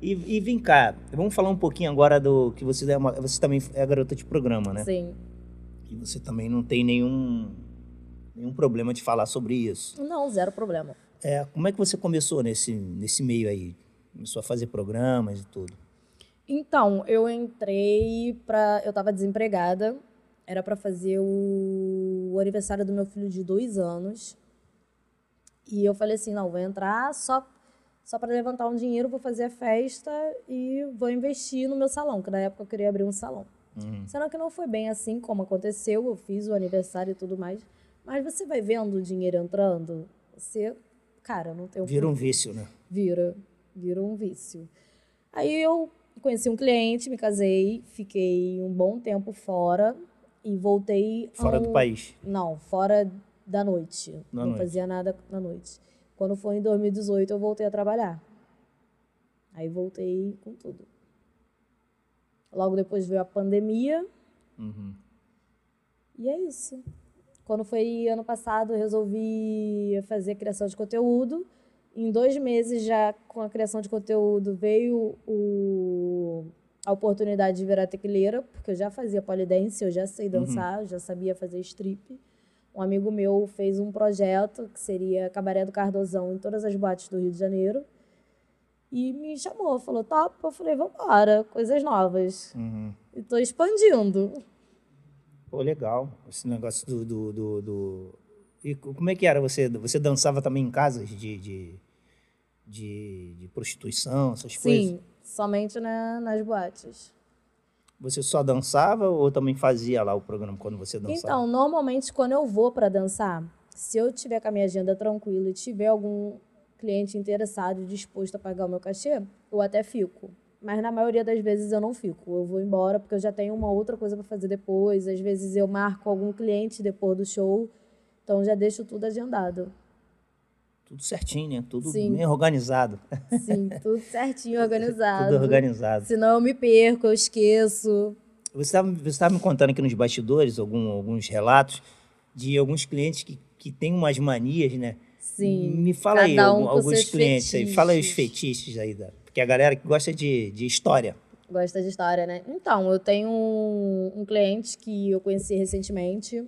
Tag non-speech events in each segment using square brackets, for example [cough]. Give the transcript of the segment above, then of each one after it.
E, e vem cá, vamos falar um pouquinho agora do que você é uma, você também é garota de programa, né? Sim. E você também não tem nenhum nenhum problema de falar sobre isso. Não, zero problema. É, como é que você começou nesse nesse meio aí? Começou a fazer programas e tudo? Então, eu entrei para eu estava desempregada, era para fazer o, o aniversário do meu filho de dois anos. E eu falei assim, não, vou entrar só só para levantar um dinheiro, vou fazer a festa e vou investir no meu salão, que na época eu queria abrir um salão. Uhum. Sendo que não foi bem assim como aconteceu, eu fiz o aniversário e tudo mais. Mas você vai vendo o dinheiro entrando, você, cara, não tem... Vira um vício, né? Vira, vira um vício. Aí eu conheci um cliente, me casei, fiquei um bom tempo fora e voltei... Fora ao... do país? Não, fora da noite. Na não noite. fazia nada na noite. Quando foi em 2018, eu voltei a trabalhar. Aí voltei com tudo. Logo depois veio a pandemia. Uhum. E é isso. Quando foi ano passado, eu resolvi fazer criação de conteúdo. Em dois meses, já com a criação de conteúdo, veio o... a oportunidade de virar tequileira, porque eu já fazia polidense, eu já sei uhum. dançar, uhum. já sabia fazer strip um amigo meu fez um projeto que seria Cabaré do Cardozão em todas as boates do Rio de Janeiro. E me chamou, falou, top. Eu falei, vambora, coisas novas. Uhum. E estou expandindo. Pô, legal. Esse negócio do, do, do, do... E como é que era? Você, você dançava também em casas de, de, de, de prostituição, essas Sim, coisas? Sim, somente na, nas boates. Você só dançava ou também fazia lá o programa quando você dançava? Então, normalmente quando eu vou para dançar, se eu tiver com a minha agenda tranquila e tiver algum cliente interessado e disposto a pagar o meu cachê, eu até fico. Mas na maioria das vezes eu não fico. Eu vou embora porque eu já tenho uma outra coisa para fazer depois. Às vezes eu marco algum cliente depois do show. Então já deixo tudo agendado tudo certinho, né? Tudo Sim. bem organizado. Sim, tudo certinho, [laughs] organizado. tudo organizado. Senão eu me perco, eu esqueço. Você estava me contando aqui nos bastidores algum, alguns relatos de alguns clientes que, que têm umas manias, né? Sim. Me fala aí um alguns clientes fetiches. aí. Fala aí os fetiches aí, da, porque a galera que gosta de, de história. Gosta de história, né? Então, eu tenho um, um cliente que eu conheci recentemente,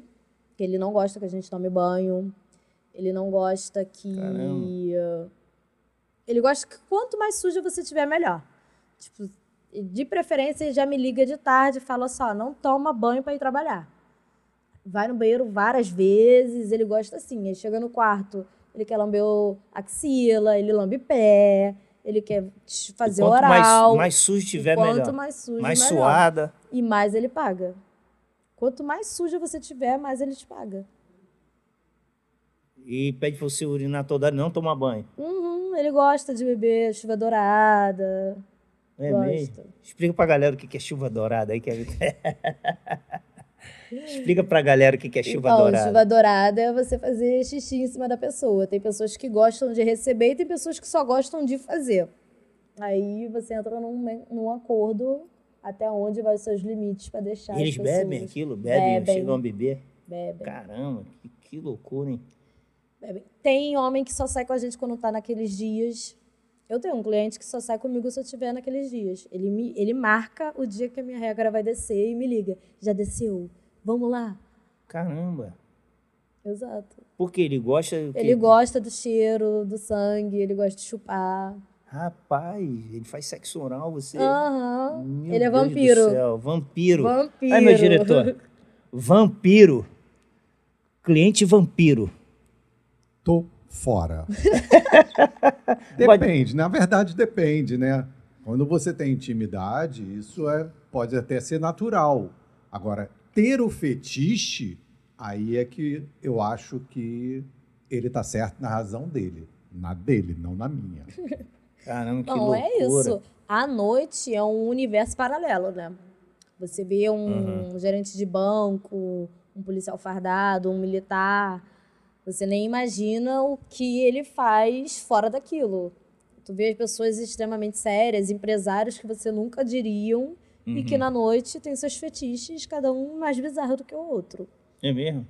que ele não gosta que a gente tome banho ele não gosta que. Caramba. Ele gosta que quanto mais suja você tiver, melhor. Tipo, de preferência, ele já me liga de tarde e fala só: não toma banho para ir trabalhar. Vai no banheiro várias vezes. Ele gosta assim. Ele chega no quarto, ele quer lamber axila, ele lambe pé ele quer fazer quanto oral. Mais, mais sujo tiver, quanto melhor. Quanto mais sujo, mais melhor. suada. E mais ele paga. Quanto mais suja você tiver, mais ele te paga e pede pra você urinar toda hora e não tomar banho. Uhum, ele gosta de beber chuva dourada. É gosta. mesmo? Explica pra galera o que é chuva dourada aí, que é- [laughs] Explica pra galera o que é chuva então, dourada. Chuva dourada é você fazer xixi em cima da pessoa. Tem pessoas que gostam de receber e tem pessoas que só gostam de fazer. Aí você entra num, num acordo até onde vai os seus limites para deixar. Eles bebem aquilo? Bebem, bebem, chegam a beber? Bebem. Caramba, que, que loucura, hein? Tem homem que só sai com a gente quando está naqueles dias. Eu tenho um cliente que só sai comigo se eu estiver naqueles dias. Ele, me, ele marca o dia que a minha regra vai descer e me liga. Já desceu. Vamos lá. Caramba. Exato. Porque ele gosta. Ele gosta do cheiro, do sangue, ele gosta de chupar. Rapaz, ele faz sexo oral, você. Aham. Uhum. Ele é vampiro. Do céu. Vampiro. Vampiro. Aí, meu diretor. Vampiro. Cliente vampiro tô fora. [laughs] depende, né? na verdade depende, né? Quando você tem intimidade, isso é, pode até ser natural. Agora, ter o fetiche, aí é que eu acho que ele está certo na razão dele. Na dele, não na minha. [laughs] Caramba, que não, é loucura. é isso. A noite é um universo paralelo, né? Você vê um uhum. gerente de banco, um policial fardado, um militar você nem imagina o que ele faz fora daquilo. Tu vê pessoas extremamente sérias, empresários que você nunca diriam uhum. e que uhum. na noite tem seus fetiches, cada um mais bizarro do que o outro. É mesmo?